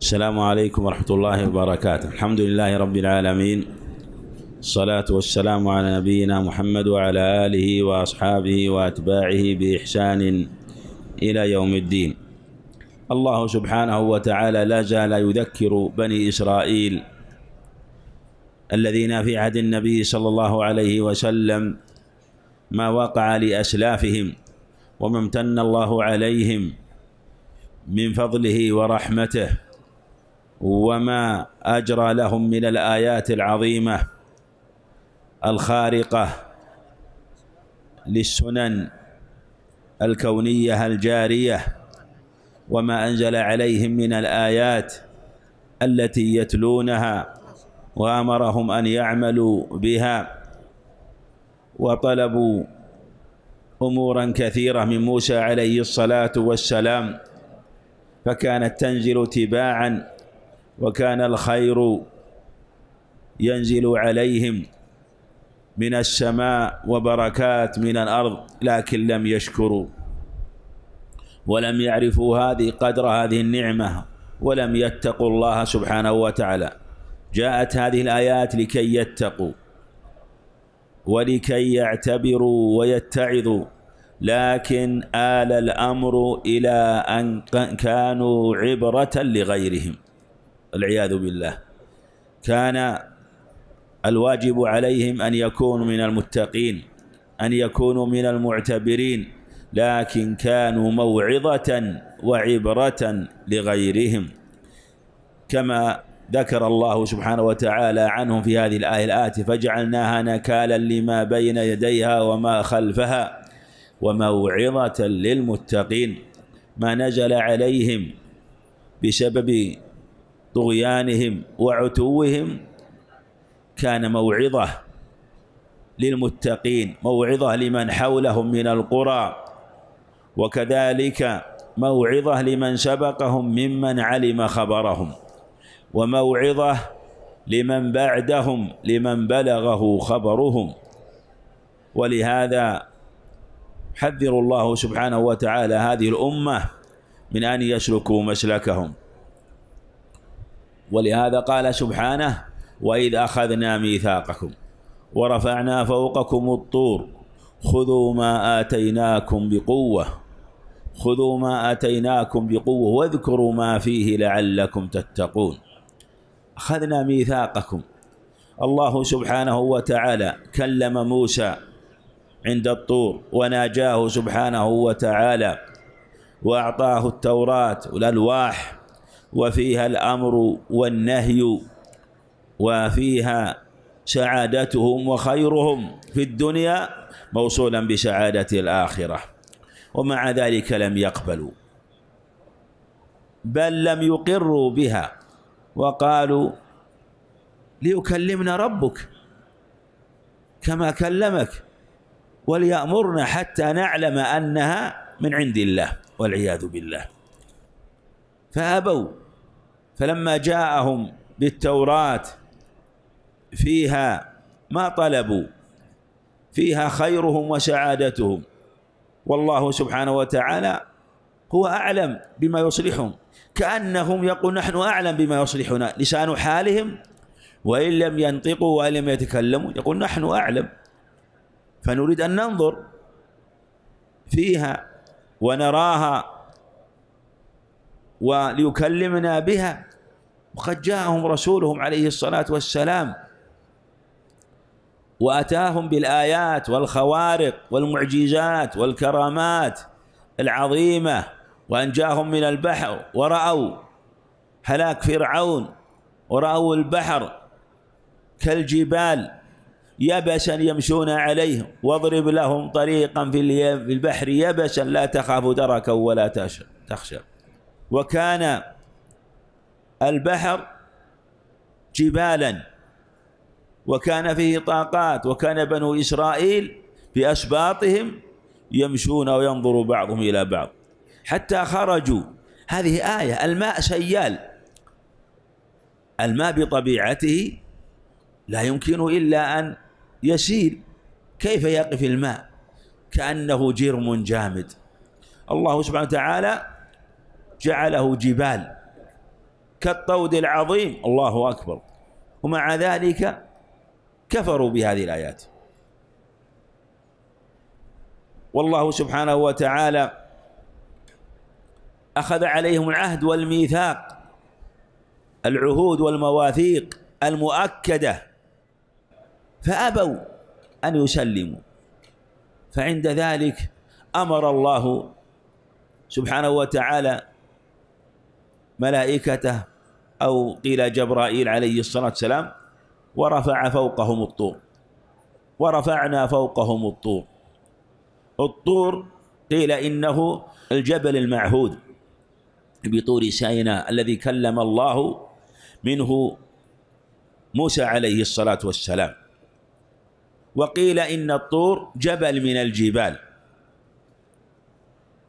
السلام عليكم ورحمة الله وبركاته الحمد لله رب العالمين الصلاة والسلام على نبينا محمد وعلى آله وأصحابه وأتباعه بإحسان إلى يوم الدين الله سبحانه وتعالى لا زال يذكر بني إسرائيل الذين في عهد النبي صلى الله عليه وسلم ما وقع لأسلافهم وما امتن الله عليهم من فضله ورحمته وما أجرى لهم من الآيات العظيمة الخارقة للسنن الكونية الجارية وما أنزل عليهم من الآيات التي يتلونها وأمرهم أن يعملوا بها وطلبوا أمورا كثيرة من موسى عليه الصلاة والسلام فكانت تنزل تباعاً وكان الخير ينزل عليهم من السماء وبركات من الأرض لكن لم يشكروا ولم يعرفوا هذه قدر هذه النعمة ولم يتقوا الله سبحانه وتعالى جاءت هذه الآيات لكي يتقوا ولكي يعتبروا ويتعظوا لكن آل الأمر إلى أن كانوا عبرة لغيرهم والعياذ بالله كان الواجب عليهم أن يكونوا من المتقين أن يكونوا من المعتبرين لكن كانوا موعظة وعبرة لغيرهم كما ذكر الله سبحانه وتعالى عنهم في هذه الآية الآتي فجعلناها نكالا لما بين يديها وما خلفها وموعظة للمتقين ما نزل عليهم بسبب طغيانهم وعتوهم كان موعظة للمتقين موعظة لمن حولهم من القرى وكذلك موعظة لمن سبقهم ممن علم خبرهم وموعظة لمن بعدهم لمن بلغه خبرهم ولهذا حذر الله سبحانه وتعالى هذه الأمة من أن يسلكوا مسلكهم ولهذا قال سبحانه وإذ أخذنا ميثاقكم ورفعنا فوقكم الطور خذوا ما آتيناكم بقوة خذوا ما آتيناكم بقوة واذكروا ما فيه لعلكم تتقون أخذنا ميثاقكم الله سبحانه وتعالى كلم موسى عند الطور وناجاه سبحانه وتعالى وأعطاه التوراة والألواح وفيها الأمر والنهي وفيها سعادتهم وخيرهم في الدنيا موصولا بسعادة الآخرة ومع ذلك لم يقبلوا بل لم يقروا بها وقالوا ليكلمنا ربك كما كلمك وليأمرنا حتى نعلم أنها من عند الله والعياذ بالله فأبوا فلما جاءهم بالتوراة فيها ما طلبوا فيها خيرهم وسعادتهم والله سبحانه وتعالى هو أعلم بما يصلحهم كأنهم يقول نحن أعلم بما يصلحنا لسان حالهم وإن لم ينطقوا وإن لم يتكلموا يقول نحن أعلم فنريد أن ننظر فيها ونراها وليكلمنا بها وقد جاءهم رسولهم عليه الصلاة والسلام وأتاهم بالآيات والخوارق والمعجزات والكرامات العظيمة وأنجاهم من البحر ورأوا هلاك فرعون ورأوا البحر كالجبال يبسا يمشون عليه واضرب لهم طريقا في البحر يبسا لا تخاف دركا ولا تخشى وكان البحر جبالا وكان فيه طاقات وكان بنو إسرائيل بأسباطهم يمشون وينظر بعضهم إلى بعض حتى خرجوا هذه آية الماء سيال الماء بطبيعته لا يمكن إلا أن يسيل كيف يقف الماء كأنه جرم جامد الله سبحانه وتعالى جعله جبال كالطود العظيم الله أكبر ومع ذلك كفروا بهذه الآيات والله سبحانه وتعالى أخذ عليهم العهد والميثاق العهود والمواثيق المؤكدة فأبوا أن يسلموا فعند ذلك أمر الله سبحانه وتعالى ملائكته أو قيل جبرائيل عليه الصلاة والسلام ورفع فوقهم الطور ورفعنا فوقهم الطور الطور قيل إنه الجبل المعهود بطور سيناء الذي كلم الله منه موسى عليه الصلاة والسلام وقيل إن الطور جبل من الجبال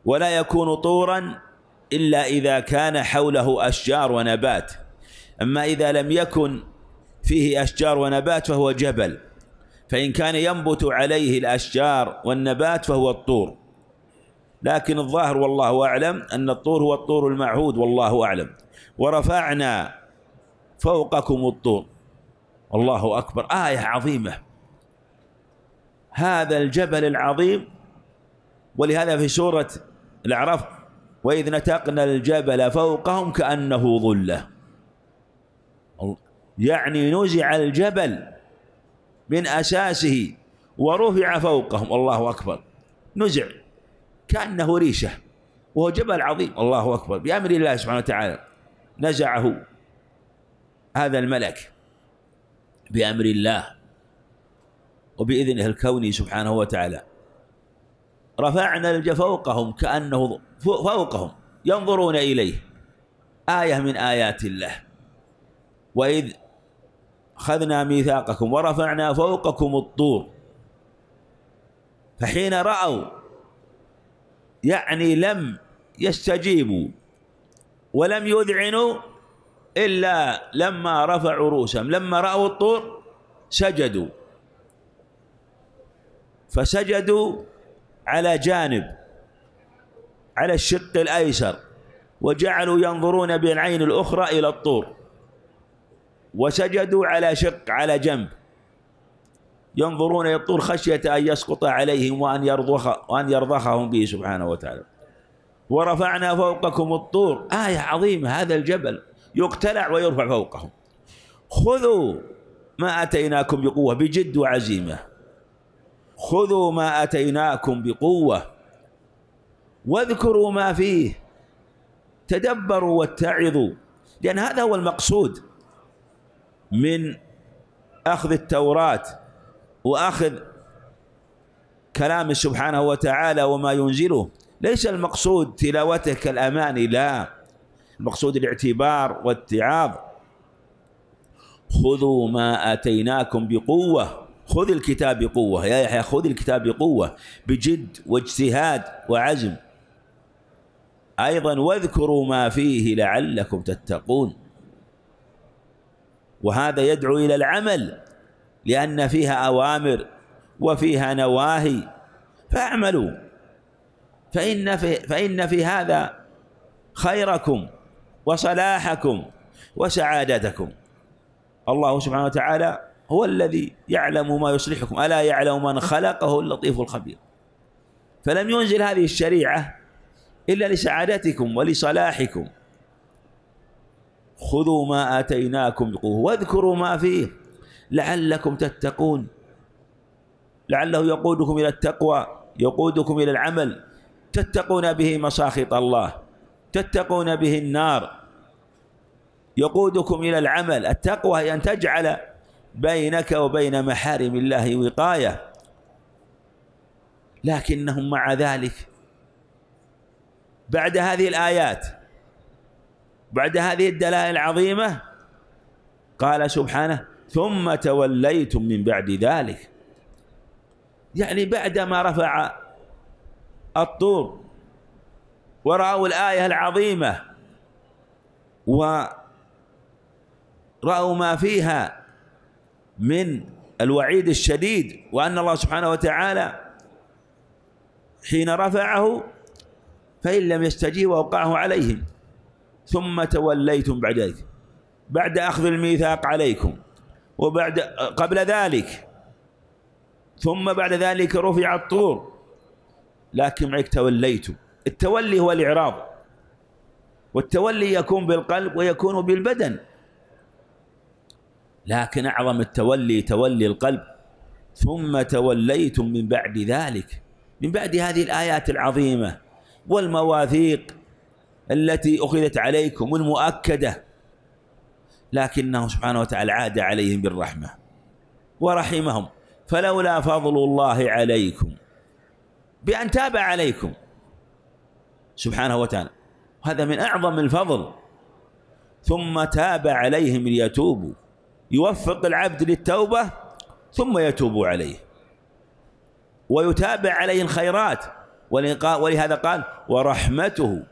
ولا يكون طورا إلا إذا كان حوله أشجار ونبات أما إذا لم يكن فيه أشجار ونبات فهو جبل فإن كان ينبت عليه الأشجار والنبات فهو الطور لكن الظاهر والله أعلم أن الطور هو الطور المعهود والله أعلم ورفعنا فوقكم الطور الله أكبر آية عظيمة هذا الجبل العظيم ولهذا في سورة الأعراف وإذ نتقنا الجبل فوقهم كأنه ظلة يعني نزع الجبل من أساسه ورفع فوقهم الله أكبر نزع كأنه ريشة وهو جبل عظيم الله أكبر بأمر الله سبحانه وتعالى نزعه هذا الملك بأمر الله وبإذنه الكوني سبحانه وتعالى رفعنا الج فوقهم كأنه فوقهم ينظرون إليه آية من آيات الله وإذ خذنا ميثاقكم ورفعنا فوقكم الطور فحين رأوا يعني لم يستجيبوا ولم يذعنوا إلا لما رفعوا رؤوسهم لما رأوا الطور سجدوا فسجدوا على جانب على الشق الأيسر وجعلوا ينظرون بالعين الأخرى إلى الطور وسجدوا على شق على جنب ينظرون إلى الطور خشية أن يسقط عليهم وأن يرضخ وأن يرضخهم به سبحانه وتعالى ورفعنا فوقكم الطور آية عظيمة هذا الجبل يقتلع ويرفع فوقهم خذوا ما أتيناكم بقوة بجد وعزيمة خذوا ما أتيناكم بقوة واذكروا ما فيه تدبروا واتعظوا لأن هذا هو المقصود من أخذ التوراة وأخذ كلام سبحانه وتعالى وما ينزله ليس المقصود تلاوته كالأماني لا المقصود الاعتبار واتعاظ خذوا ما آتيناكم بقوة خذ الكتاب بقوة يا يحيى خذ الكتاب بقوة بجد واجتهاد وعزم أيضا واذكروا ما فيه لعلكم تتقون وهذا يدعو إلى العمل لأن فيها أوامر وفيها نواهي فاعملوا فإن في, فإن في هذا خيركم وصلاحكم وسعادتكم الله سبحانه وتعالى هو الذي يعلم ما يصلحكم ألا يعلم من خلقه اللطيف الخبير فلم ينزل هذه الشريعة إلا لسعادتكم ولصلاحكم خذوا ما آتيناكم بقوة واذكروا ما فيه لعلكم تتقون لعله يقودكم إلى التقوى يقودكم إلى العمل تتقون به مساخط الله تتقون به النار يقودكم إلى العمل التقوى هي أن تجعل بينك وبين محارم الله وقاية لكنهم مع ذلك بعد هذه الآيات بعد هذه الدلائل العظيمة قال سبحانه ثم توليتم من بعد ذلك يعني بعدما رفع الطور ورأوا الآية العظيمة ورأوا ما فيها من الوعيد الشديد وأن الله سبحانه وتعالى حين رفعه فإن لم يستجيب وأوقعه عليهم ثم توليتم بعد ذلك بعد أخذ الميثاق عليكم وبعد قبل ذلك ثم بعد ذلك رفع الطور لكن معك توليتم التولي هو الإعراض والتولي يكون بالقلب ويكون بالبدن لكن أعظم التولي تولي القلب ثم توليتم من بعد ذلك من بعد هذه الآيات العظيمة والمواثيق التي أخذت عليكم المؤكدة لكنه سبحانه وتعالى عاد عليهم بالرحمة ورحمهم فلولا فضل الله عليكم بأن تاب عليكم سبحانه وتعالى هذا من أعظم الفضل ثم تاب عليهم ليتوبوا يوفق العبد للتوبة ثم يتوب عليه ويتابع عليه الخيرات ولهذا قال ورحمته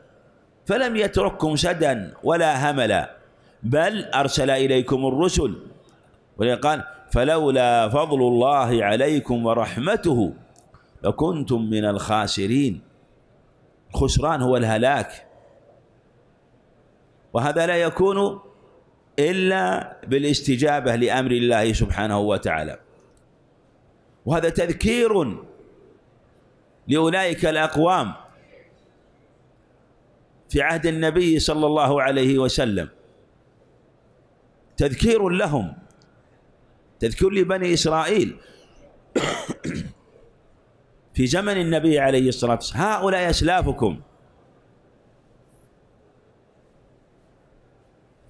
فلم يترككم شدا ولا هملا بل أرسل إليكم الرسل قال فلولا فضل الله عليكم ورحمته لكنتم من الخاسرين الخسران هو الهلاك وهذا لا يكون إلا بالاستجابة لأمر الله سبحانه وتعالى وهذا تذكير لأولئك الأقوام في عهد النبي صلى الله عليه وسلم تذكير لهم تذكير لبني إسرائيل في زمن النبي عليه الصلاة والسلام هؤلاء أسلافكم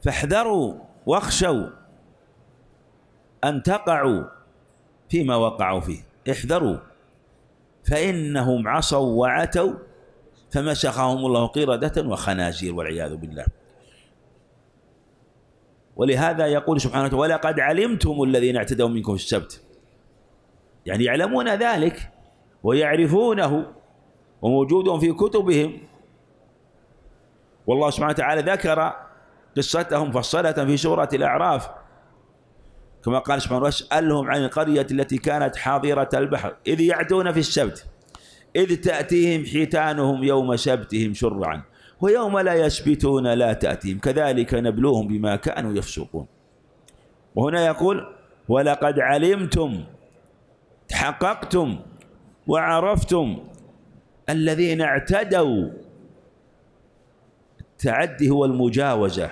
فاحذروا واخشوا أن تقعوا فيما وقعوا فيه احذروا فإنهم عصوا وعتوا فمسخهم الله قردة وخنازير والعياذ بالله ولهذا يقول سبحانه وتعالى ولقد علمتم الذين اعتدوا منكم في السبت يعني يعلمون ذلك ويعرفونه وموجود في كتبهم والله سبحانه وتعالى ذكر قصتهم مفصلة في سورة الأعراف كما قال سبحانه واسألهم عن القرية التي كانت حاضرة البحر إذ يعدون في السبت إذ تأتيهم حيتانهم يوم سبتهم شرعا ويوم لا يسبتون لا تأتيهم كذلك نبلوهم بما كانوا يفسقون وهنا يقول ولقد علمتم تحققتم وعرفتم الذين اعتدوا التعدي هو المجاوزة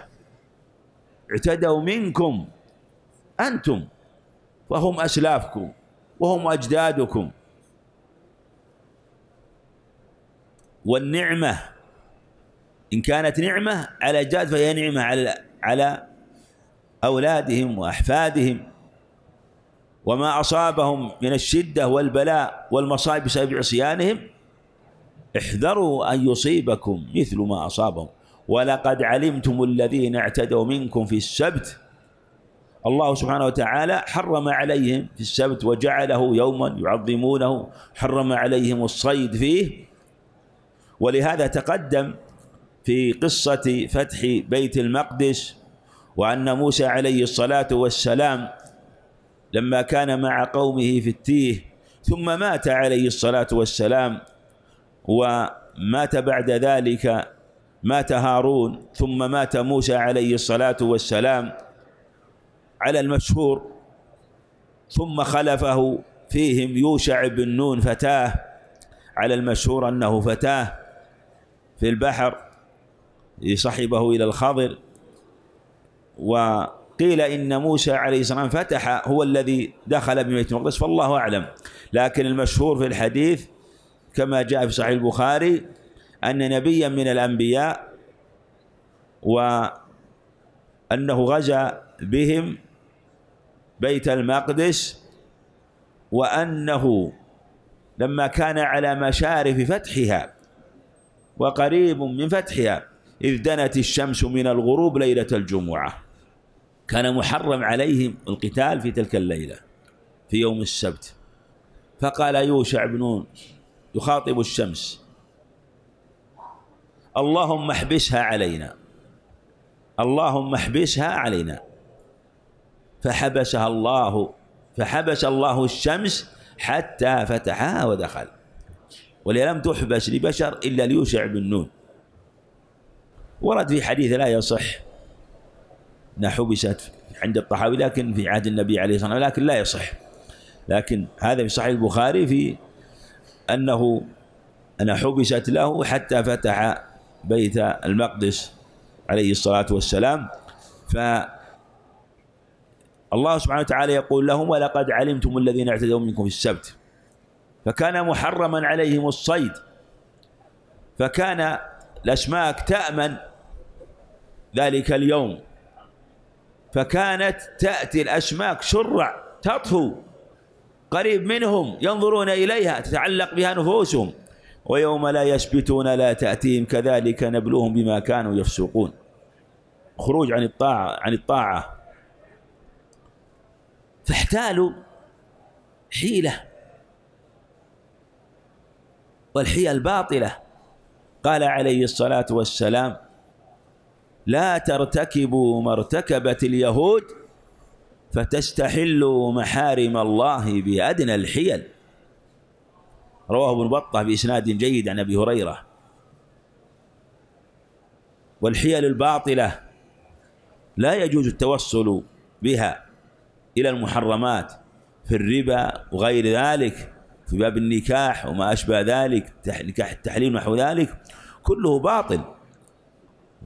اعتدوا منكم أنتم فهم أسلافكم وهم أجدادكم والنعمة إن كانت نعمة على أجداد فهي نعمة على على أولادهم وأحفادهم وما أصابهم من الشدة والبلاء والمصائب بسبب عصيانهم احذروا أن يصيبكم مثل ما أصابهم ولقد علمتم الذين اعتدوا منكم في السبت الله سبحانه وتعالى حرم عليهم في السبت وجعله يوما يعظمونه حرم عليهم الصيد فيه ولهذا تقدم في قصة فتح بيت المقدس وأن موسى عليه الصلاة والسلام لما كان مع قومه في التيه ثم مات عليه الصلاة والسلام ومات بعد ذلك مات هارون ثم مات موسى عليه الصلاة والسلام على المشهور ثم خلفه فيهم يوشع بن نون فتاه على المشهور أنه فتاه في البحر صحبه إلى الخضر وقيل إن موسى عليه السلام فتح هو الذي دخل ببيت المقدس فالله أعلم لكن المشهور في الحديث كما جاء في صحيح البخاري أن نبيا من الأنبياء وأنه غزا بهم بيت المقدس وأنه لما كان على مشارف فتحها وقريب من فتحها إذ دنت الشمس من الغروب ليلة الجمعة كان محرم عليهم القتال في تلك الليلة في يوم السبت فقال يوشع بن نون يخاطب الشمس اللهم احبسها علينا اللهم احبسها علينا فحبسها الله فحبس الله الشمس حتى فتحها ودخل ولم لم تحبس لبشر إلا ليوسع بن نون ورد في حديث لا يصح أنها حبست عند الطحاوي لكن في عهد النبي عليه الصلاة والسلام لكن لا يصح لكن هذا في صحيح البخاري في أنه أنا حبست له حتى فتح بيت المقدس عليه الصلاة والسلام ف الله سبحانه وتعالى يقول لهم ولقد علمتم الذين اعتدوا منكم في السبت فكان محرما عليهم الصيد فكان الأسماك تأمن ذلك اليوم فكانت تأتي الأسماك شرع تطفو قريب منهم ينظرون إليها تتعلق بها نفوسهم ويوم لا يسبتون لا تأتيهم كذلك نبلوهم بما كانوا يفسقون خروج عن الطاعة عن الطاعة فاحتالوا حيلة والحيل باطلة قال عليه الصلاة والسلام لا ترتكبوا ما ارتكبت اليهود فتستحلوا محارم الله بأدنى الحيل رواه ابن بطة بإسناد جيد عن أبي هريرة والحيل الباطلة لا يجوز التوصل بها إلى المحرمات في الربا وغير ذلك في باب النكاح وما أشبه ذلك نكاح التحليل نحو ذلك كله باطل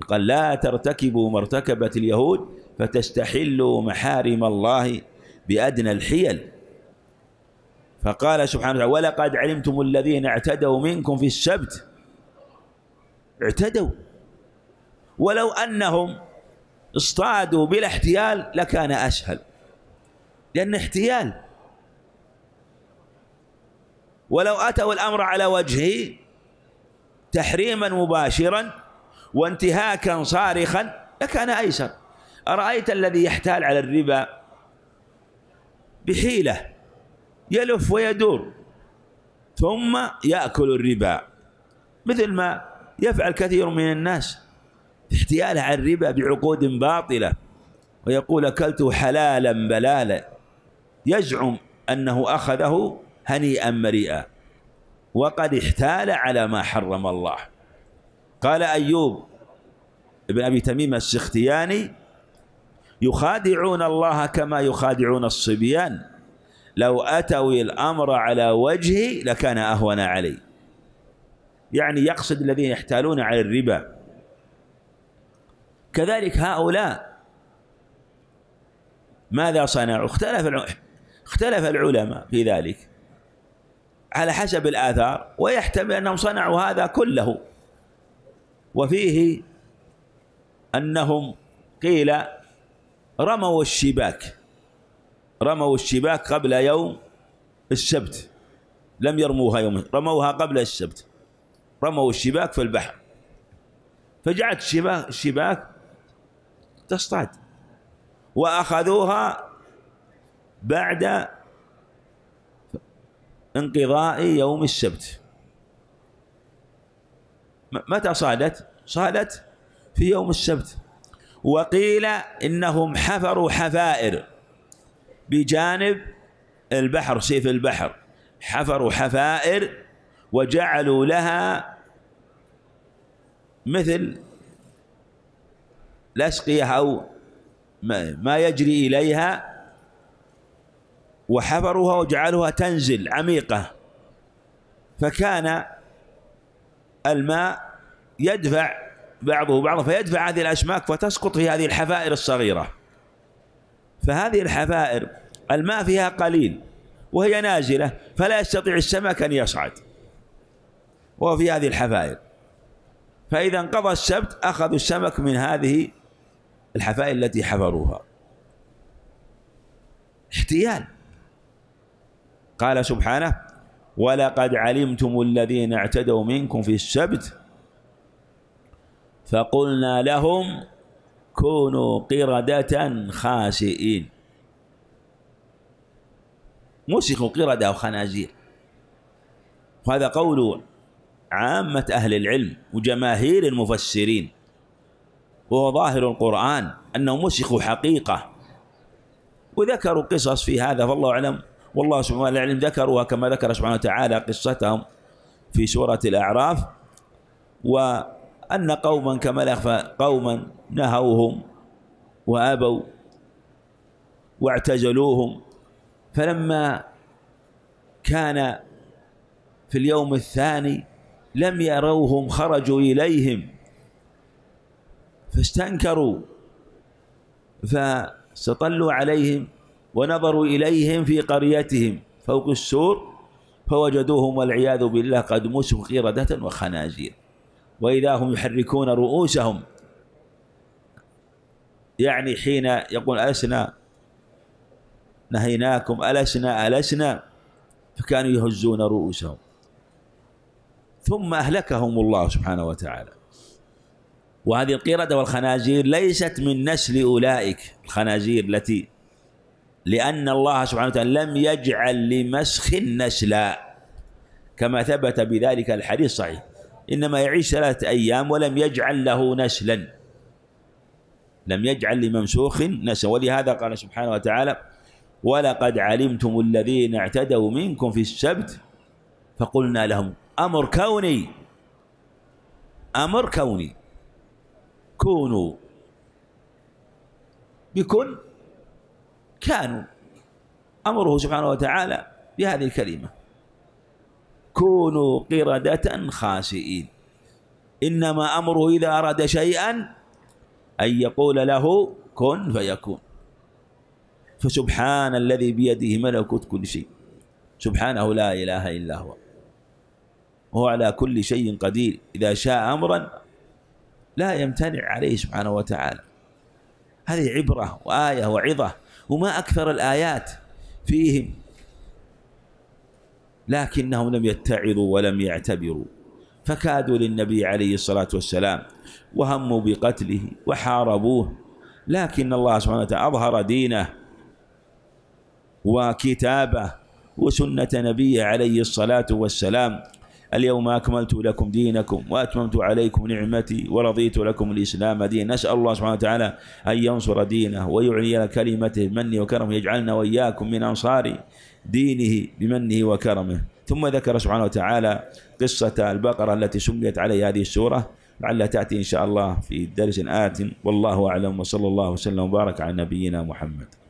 قال لا ترتكبوا ما ارتكبت اليهود فتستحلوا محارم الله بأدنى الحيل فقال سبحانه وتعالى ولقد علمتم الذين اعتدوا منكم في السبت اعتدوا ولو أنهم اصطادوا بلا احتيال لكان أسهل لأن احتيال ولو أتوا الأمر على وجهه تحريما مباشرا وانتهاكا صارخا لكان أيسر أرأيت الذي يحتال على الربا بحيلة يلف ويدور ثم يأكل الربا مثل ما يفعل كثير من الناس احتياله على الربا بعقود باطلة ويقول أكلته حلالا بلالا يزعم أنه أخذه هنيئا مريئا وقد احتال على ما حرم الله قال أيوب ابن أبي تميم السختياني يخادعون الله كما يخادعون الصبيان لو أتوا الأمر على وجهي لكان أهون علي يعني يقصد الذين يحتالون على الربا كذلك هؤلاء ماذا صنعوا اختلف اختلف العلماء في ذلك على حسب الآثار ويحتمل أنهم صنعوا هذا كله وفيه أنهم قيل رموا الشباك رموا الشباك قبل يوم السبت لم يرموها يوم رموها قبل السبت رموا الشباك في البحر فجعلت الشباك, الشباك تصطاد وأخذوها بعد انقضاء يوم السبت متى صادت؟ صادت في يوم السبت وقيل إنهم حفروا حفائر بجانب البحر سيف البحر حفروا حفائر وجعلوا لها مثل لسقية أو ما يجري إليها وحفروها وجعلوها تنزل عميقة فكان الماء يدفع بعضه بعضا فيدفع هذه الأسماك فتسقط في هذه الحفائر الصغيرة فهذه الحفائر الماء فيها قليل وهي نازلة فلا يستطيع السمك أن يصعد وهو في هذه الحفائر فإذا انقضى السبت أخذوا السمك من هذه الحفائر التي حفروها احتيال قال سبحانه ولقد علمتم الذين اعتدوا منكم في السبت فقلنا لهم كونوا قردة خاسئين مسخوا قردة وخنازير وهذا قول عامة أهل العلم وجماهير المفسرين وهو ظاهر القرآن أنه مسخوا حقيقة وذكروا قصص في هذا فالله أعلم والله سبحانه وتعالى ذكروها كما ذكر سبحانه وتعالى قصتهم في سورة الأعراف و أن قوما كما لا يخفى قوما نهوهم وأبوا واعتزلوهم فلما كان في اليوم الثاني لم يروهم خرجوا إليهم فاستنكروا فاستطلوا عليهم ونظروا إليهم في قريتهم فوق السور فوجدوهم والعياذ بالله قد مسوا قردة وخنازير وإذا هم يحركون رؤوسهم يعني حين يقول ألسنا نهيناكم ألسنا ألسنا فكانوا يهزون رؤوسهم ثم أهلكهم الله سبحانه وتعالى وهذه القردة والخنازير ليست من نسل أولئك الخنازير التي لأن الله سبحانه وتعالى لم يجعل لمسخ نسلا كما ثبت بذلك الحديث صحيح إنما يعيش ثلاثة أيام ولم يجعل له نسلا لم يجعل لممسوخ نسلا ولهذا قال سبحانه وتعالى ولقد علمتم الذين اعتدوا منكم في السبت فقلنا لهم أمر كوني أمر كوني كونوا بكن كانوا أمره سبحانه وتعالى بهذه الكلمة كونوا قردة خاسئين إنما أمره إذا أراد شيئا أن يقول له كن فيكون فسبحان الذي بيده ملكوت كل شيء سبحانه لا إله إلا هو وهو على كل شيء قدير إذا شاء أمرا لا يمتنع عليه سبحانه وتعالى هذه عبرة وآية وعظة وما أكثر الآيات فيهم لكنهم لم يتعظوا ولم يعتبروا فكادوا للنبي عليه الصلاة والسلام وهموا بقتله وحاربوه لكن الله سبحانه وتعالى أظهر دينه وكتابه وسنة نبيه عليه الصلاة والسلام اليوم أكملت لكم دينكم وأتممت عليكم نعمتي ورضيت لكم الإسلام دين نسأل الله سبحانه وتعالى أن ينصر دينه ويعلي كلمته بمنه وكرمه يجعلنا وإياكم من أنصار دينه بمنه وكرمه ثم ذكر سبحانه وتعالى قصة البقرة التي سميت عليه هذه السورة لعلها تأتي إن شاء الله في درس آت والله أعلم وصلى الله وسلم وبارك على نبينا محمد